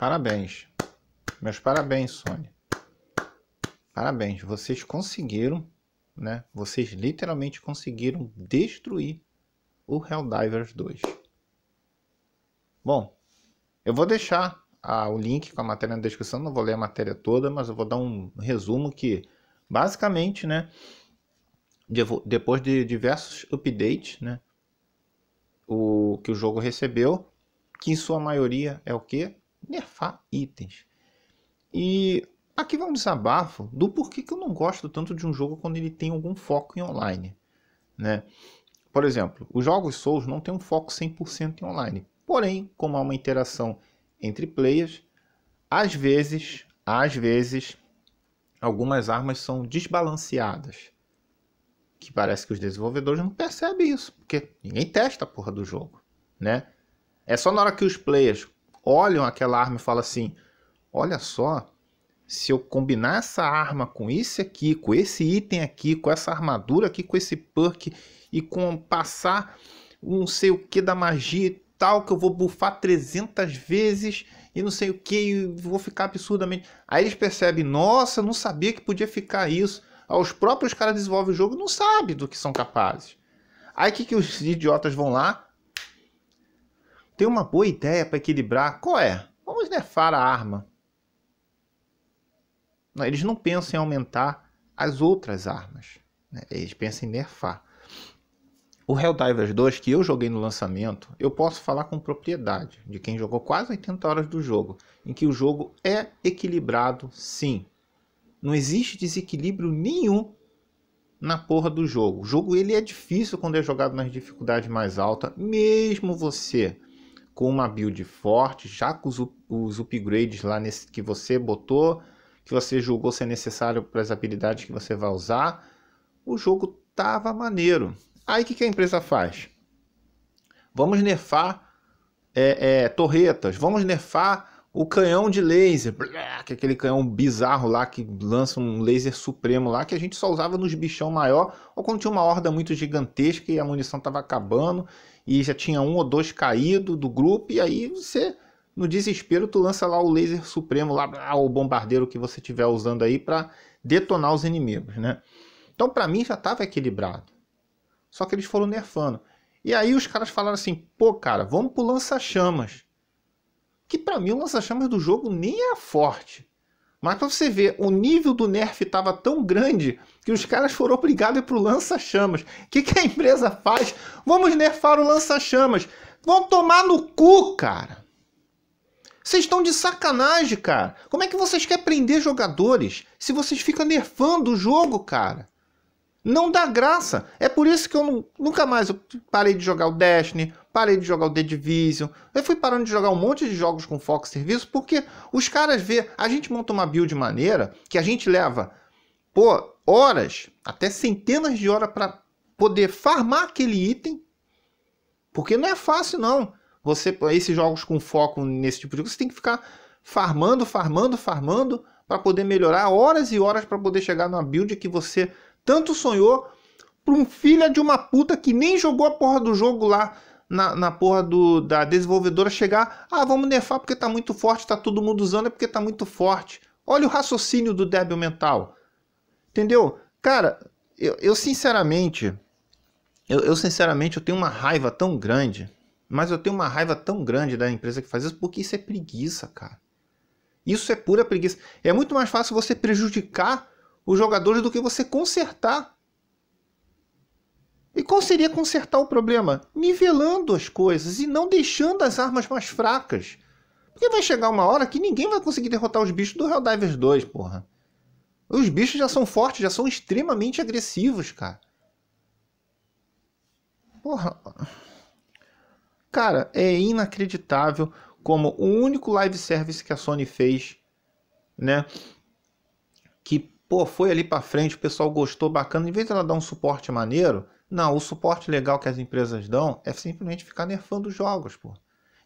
Parabéns. Meus parabéns, Sônia. Parabéns, vocês conseguiram, né? Vocês literalmente conseguiram destruir o Helldivers 2. Bom, eu vou deixar a, ah, o link com a matéria na descrição, não vou ler a matéria toda, mas eu vou dar um resumo que basicamente, né, depois de diversos updates, né, o que o jogo recebeu, que em sua maioria é o quê? nerfar itens. E aqui vai um desabafo do porquê que eu não gosto tanto de um jogo quando ele tem algum foco em online. Né? Por exemplo, os jogos Souls não têm um foco 100% em online. Porém, como há uma interação entre players, às vezes, às vezes, algumas armas são desbalanceadas. Que parece que os desenvolvedores não percebem isso, porque ninguém testa a porra do jogo, né? É só na hora que os players olham aquela arma e falam assim: olha só, se eu combinar essa arma com esse aqui, com esse item aqui, com essa armadura aqui, com esse perk e com passar um não sei o que da magia e tal, que eu vou bufar 300 vezes e não sei o que, e vou ficar absurdamente. Aí eles percebem: nossa, não sabia que podia ficar isso. os próprios caras desenvolvem o jogo e não sabem do que são capazes. Aí o que, que os idiotas vão lá? ter uma boa ideia para equilibrar. Qual é? Vamos nerfar a arma. Não, eles não pensam em aumentar as outras armas. Né? Eles pensam em nerfar. O Helldivers 2, que eu joguei no lançamento, eu posso falar com propriedade de quem jogou quase 80 horas do jogo, em que o jogo é equilibrado sim. Não existe desequilíbrio nenhum na porra do jogo. O jogo ele é difícil quando é jogado nas dificuldades mais altas, mesmo você com uma build forte, já com os, os upgrades lá nesse, que você botou, que você julgou ser necessário para as habilidades que você vai usar, o jogo tava maneiro. Aí o que, que a empresa faz? Vamos nerfar é, é, torretas, vamos nerfar o canhão de laser, que é aquele canhão bizarro lá que lança um laser supremo lá, que a gente só usava nos bichão maior, ou quando tinha uma horda muito gigantesca e a munição estava acabando, e já tinha um ou dois caído do grupo, e aí você, no desespero, tu lança lá o laser supremo, lá o bombardeiro que você tiver usando aí para detonar os inimigos, né? Então para mim já estava equilibrado. Só que eles foram nerfando. E aí os caras falaram assim, pô cara, vamos pro lança-chamas que para mim o lança-chamas do jogo nem é forte. Mas para você ver, o nível do nerf estava tão grande que os caras foram obrigados para o lança-chamas. O que, que a empresa faz? Vamos nerfar o lança-chamas. Vão tomar no cu, cara. Vocês estão de sacanagem, cara. Como é que vocês querem prender jogadores se vocês ficam nerfando o jogo, cara? Não dá graça. É por isso que eu nunca mais parei de jogar o Destiny, parei de jogar o The Division. Eu fui parando de jogar um monte de jogos com foco serviço, porque os caras vê, a gente monta uma build maneira que a gente leva, pô, horas, até centenas de horas para poder farmar aquele item. Porque não é fácil não. Você esses jogos com foco nesse tipo de coisa, você tem que ficar farmando, farmando, farmando para poder melhorar horas e horas para poder chegar numa build que você tanto sonhou para um filho de uma puta que nem jogou a porra do jogo lá na, na porra do, da desenvolvedora chegar, ah, vamos nerfar porque tá muito forte, tá todo mundo usando é porque tá muito forte. Olha o raciocínio do débil mental. Entendeu? Cara, eu, eu sinceramente, eu, eu sinceramente eu tenho uma raiva tão grande, mas eu tenho uma raiva tão grande da empresa que faz isso porque isso é preguiça, cara. Isso é pura preguiça. É muito mais fácil você prejudicar os jogadores do que você consertar. E qual seria consertar o problema? Nivelando as coisas e não deixando as armas mais fracas. Porque vai chegar uma hora que ninguém vai conseguir derrotar os bichos do Helldivers 2, porra. Os bichos já são fortes, já são extremamente agressivos, cara. Porra. Cara, é inacreditável como o único live service que a Sony fez, né? Que, pô, foi ali pra frente, o pessoal gostou, bacana. Em vez de ela dar um suporte maneiro, não, o suporte legal que as empresas dão é simplesmente ficar nerfando os jogos, pô.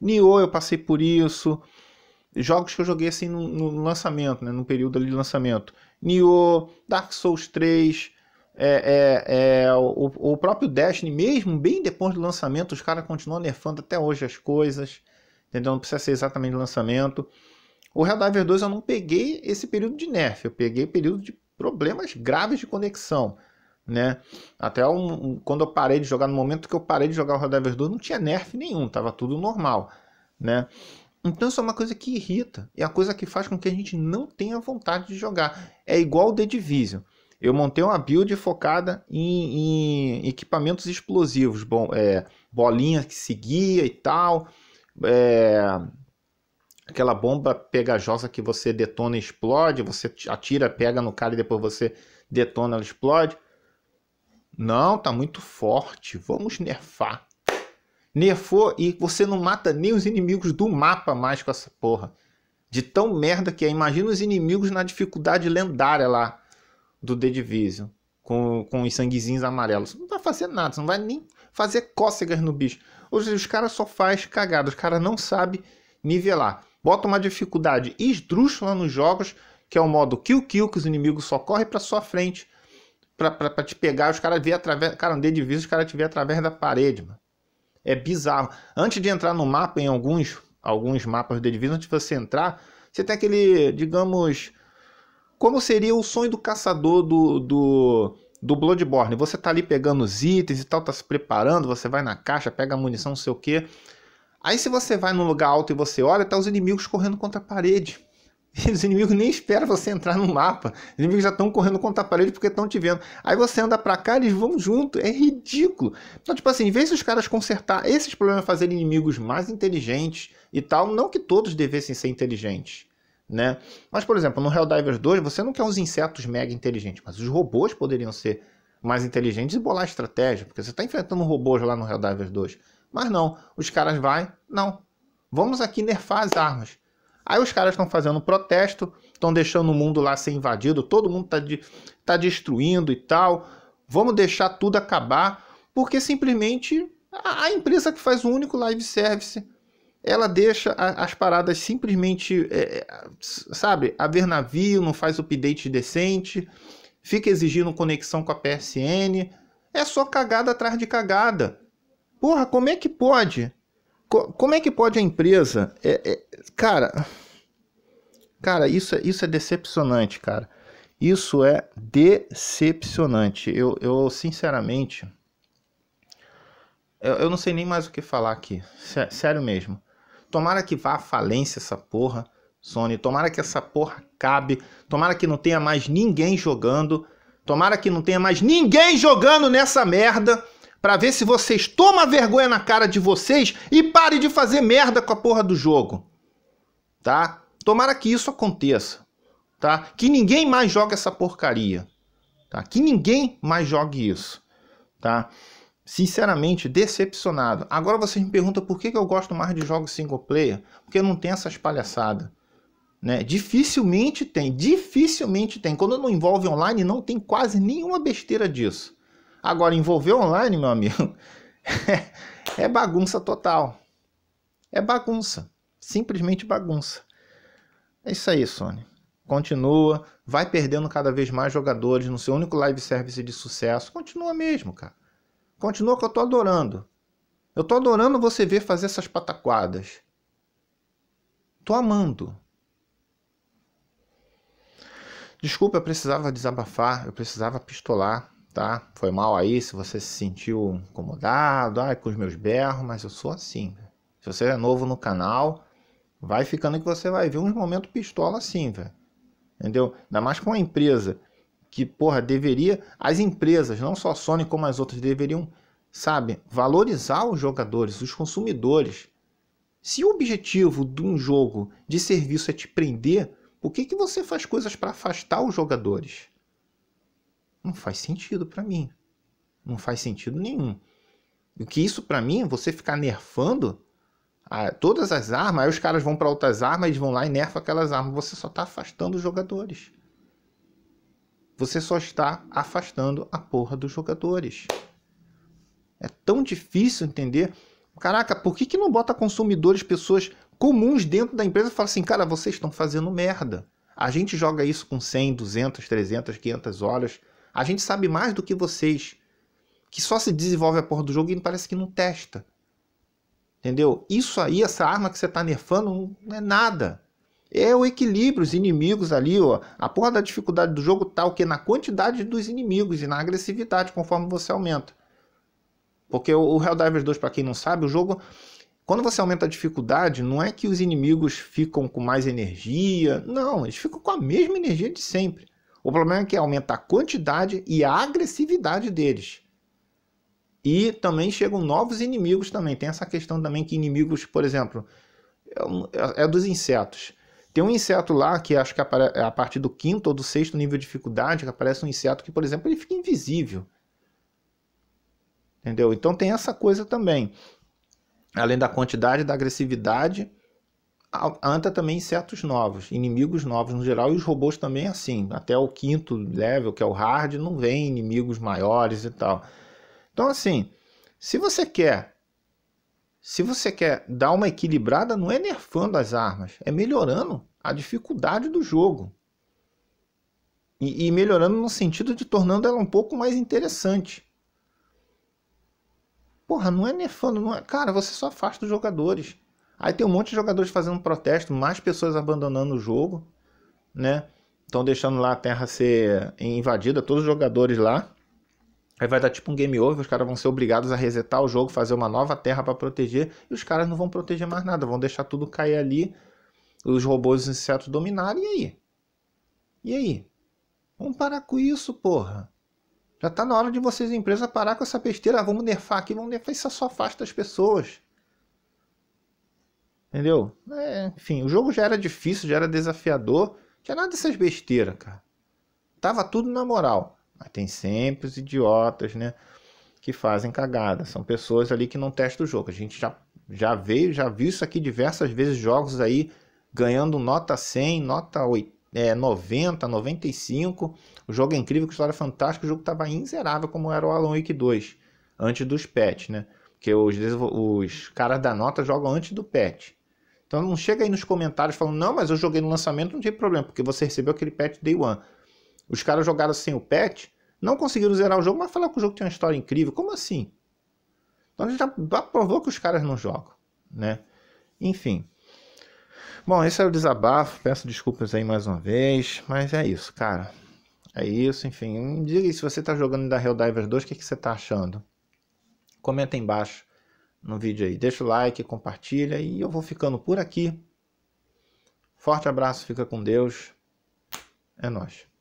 Nioh eu passei por isso. Jogos que eu joguei assim no, no lançamento, né? No período ali de lançamento. Nioh, Dark Souls 3, é, é, é, o, o, próprio Destiny, mesmo bem depois do lançamento, os caras continuam nerfando até hoje as coisas. Entendeu? Não precisa ser exatamente lançamento. O Diver 2 eu não peguei esse período de nerf, eu peguei período de problemas graves de conexão né? Até um, quando eu parei de jogar, no momento que eu parei de jogar o Rodaver 2, não tinha nerf nenhum, tava tudo normal, né? Então isso é uma coisa que irrita, é a coisa que faz com que a gente não tenha vontade de jogar. É igual o The Division. Eu montei uma build focada em, em equipamentos explosivos, bom, é, bolinha que seguia e tal, é, aquela bomba pegajosa que você detona e explode, você atira, pega no cara e depois você detona, ela explode. Não, tá muito forte. Vamos nerfar. Nerfou e você não mata nem os inimigos do mapa mais com essa porra. De tão merda que é. Imagina os inimigos na dificuldade lendária lá do The Division. Com, com os sanguezinhos amarelos. não vai fazer nada, você não vai nem fazer cócegas no bicho. seja, os caras só faz cagada, os caras não sabem nivelar. Bota uma dificuldade esdrúxula nos jogos, que é o modo kill-kill, que os inimigos só correm para sua frente pra, te pegar, os caras vê através. Cara, andei de vista, os caras te vê através da parede, mano. É bizarro. Antes de entrar no mapa, em alguns, alguns mapas de divisa, antes de você entrar, você tem aquele, digamos. Como seria o sonho do caçador do, do, do Bloodborne? Você tá ali pegando os itens e tal, tá se preparando, você vai na caixa, pega a munição, não sei o quê. Aí se você vai num lugar alto e você olha, tá os inimigos correndo contra a parede. E os inimigos nem esperam você entrar no mapa. Os inimigos já estão correndo contra a parede porque estão te vendo. Aí você anda pra cá, eles vão junto. É ridículo. Então, tipo assim, em vez os caras consertar esses problemas, fazer inimigos mais inteligentes e tal, não que todos devessem ser inteligentes. Né? Mas, por exemplo, no Helldivers 2, você não quer uns insetos mega inteligentes, mas os robôs poderiam ser mais inteligentes e bolar estratégia, porque você está enfrentando robôs lá no Helldivers 2. Mas não, os caras vai, não. Vamos aqui nerfar as armas. Aí os caras estão fazendo protesto, estão deixando o mundo lá ser invadido, todo mundo está de, tá destruindo e tal. Vamos deixar tudo acabar, porque simplesmente a, a empresa que faz o único live service, ela deixa a, as paradas simplesmente, é, é sabe, a ver navio, não faz update decente, fica exigindo conexão com a PSN. É só cagada atrás de cagada. Porra, como é que pode? como é que pode a empresa é, é, Cara. Cara, isso é, isso é decepcionante, cara. Isso é decepcionante. Eu, eu sinceramente. Eu, eu não sei nem mais o que falar aqui. Sério mesmo. Tomara que vá à falência essa porra, Sony. Tomara que essa porra cabe. Tomara que não tenha mais ninguém jogando. Tomara que não tenha mais ninguém jogando nessa merda. Pra ver se vocês tomam vergonha na cara de vocês e pare de fazer merda com a porra do jogo tá? Tomara que isso aconteça, tá? Que ninguém mais jogue essa porcaria, tá? Que ninguém mais jogue isso, tá? Sinceramente, decepcionado. Agora vocês me perguntam por que eu gosto mais de jogos single player, porque não tem essas palhaçadas. Né? Dificilmente tem, dificilmente tem. Quando não envolve online, não tem quase nenhuma besteira disso. Agora, envolver online, meu amigo, é bagunça total. É bagunça simplesmente bagunça. É isso aí, Sony. Continua, vai perdendo cada vez mais jogadores no seu único live service de sucesso. Continua mesmo, cara. Continua que eu tô adorando. Eu tô adorando você ver fazer essas pataquadas. Tô amando. Desculpa, eu precisava desabafar, eu precisava pistolar, tá? Foi mal aí se você se sentiu incomodado, ai, com os meus berros, mas eu sou assim. Se você é novo no canal, Vai ficando que você vai ver uns momentos pistola assim, velho. Entendeu? Ainda mais com uma empresa que, porra, deveria. As empresas, não só a Sony como as outras, deveriam, sabe, valorizar os jogadores, os consumidores. Se o objetivo de um jogo de serviço é te prender, por que, que você faz coisas para afastar os jogadores? Não faz sentido para mim. Não faz sentido nenhum. O que isso para mim, é você ficar nerfando, a, ah, todas as armas, aí os caras vão para outras armas, eles vão lá e nerfam aquelas armas. Você só está afastando os jogadores. Você só está afastando a porra dos jogadores. É tão difícil entender. Caraca, por que, que não bota consumidores, pessoas comuns dentro da empresa e fala assim, cara, vocês estão fazendo merda. A gente joga isso com 100, 200, 300, 500 horas. A gente sabe mais do que vocês. Que só se desenvolve a porra do jogo e parece que não testa. Entendeu? Isso aí, essa arma que você está nerfando, não é nada. É o equilíbrio, os inimigos ali, ó. A porra da dificuldade do jogo tá o que? Na quantidade dos inimigos e na agressividade, conforme você aumenta. Porque o Helldivers 2, para quem não sabe, o jogo. Quando você aumenta a dificuldade, não é que os inimigos ficam com mais energia. Não, eles ficam com a mesma energia de sempre. O problema é que aumenta a quantidade e a agressividade deles. E também chegam novos inimigos também. Tem essa questão também que inimigos, por exemplo, é, é, é dos insetos. Tem um inseto lá que acho que é a partir do quinto ou do sexto nível de dificuldade, que aparece um inseto que, por exemplo, ele fica invisível. Entendeu? Então tem essa coisa também. Além da quantidade da agressividade, anta também insetos novos, inimigos novos no geral, e os robôs também é assim. Até o quinto level, que é o hard, não vem inimigos maiores e tal. Então, assim, se você quer. Se você quer dar uma equilibrada, não é nerfando as armas, é melhorando a dificuldade do jogo. E, e melhorando no sentido de tornando ela um pouco mais interessante. Porra, não é nerfando, não é... Cara, você só afasta os jogadores. Aí tem um monte de jogadores fazendo protesto, mais pessoas abandonando o jogo, né? Estão deixando lá a terra ser invadida, todos os jogadores lá. Aí vai dar tipo um game over, os caras vão ser obrigados a resetar o jogo, fazer uma nova terra para proteger, e os caras não vão proteger mais nada, vão deixar tudo cair ali, os robôs e os insetos dominarem, e aí? E aí? Vamos parar com isso, porra. Já tá na hora de vocês, empresa, parar com essa besteira, ah, vamos nerfar aqui, vamos nerfar, isso só afasta as pessoas. Entendeu? É, enfim, o jogo já era difícil, já era desafiador, tinha nada dessas besteiras, cara. Tava tudo na moral. Mas tem sempre os idiotas, né? Que fazem cagada. São pessoas ali que não testam o jogo. A gente já, já veio, já viu isso aqui diversas vezes, jogos aí ganhando nota 100, nota 80 é, 90, 95. O jogo é incrível, com história é fantástica. O jogo estava inzerável, como era o Alan Wake 2, antes dos patch, né? Porque os, os caras da nota jogam antes do patch. Então não chega aí nos comentários falando, não, mas eu joguei no lançamento, não tem problema, porque você recebeu aquele patch day one. Os caras jogaram sem o patch, não conseguiram zerar o jogo, mas falaram que o jogo tem uma história incrível. Como assim? Então a gente já provou que os caras não jogam, né? Enfim. Bom, esse era o desabafo. Peço desculpas aí mais uma vez, mas é isso, cara. É isso, enfim. Me diga aí se você tá jogando da Real Divers 2, o que, que você tá achando? Comenta aí embaixo no vídeo aí. Deixa o like, compartilha e eu vou ficando por aqui. Forte abraço, fica com Deus. É nóis.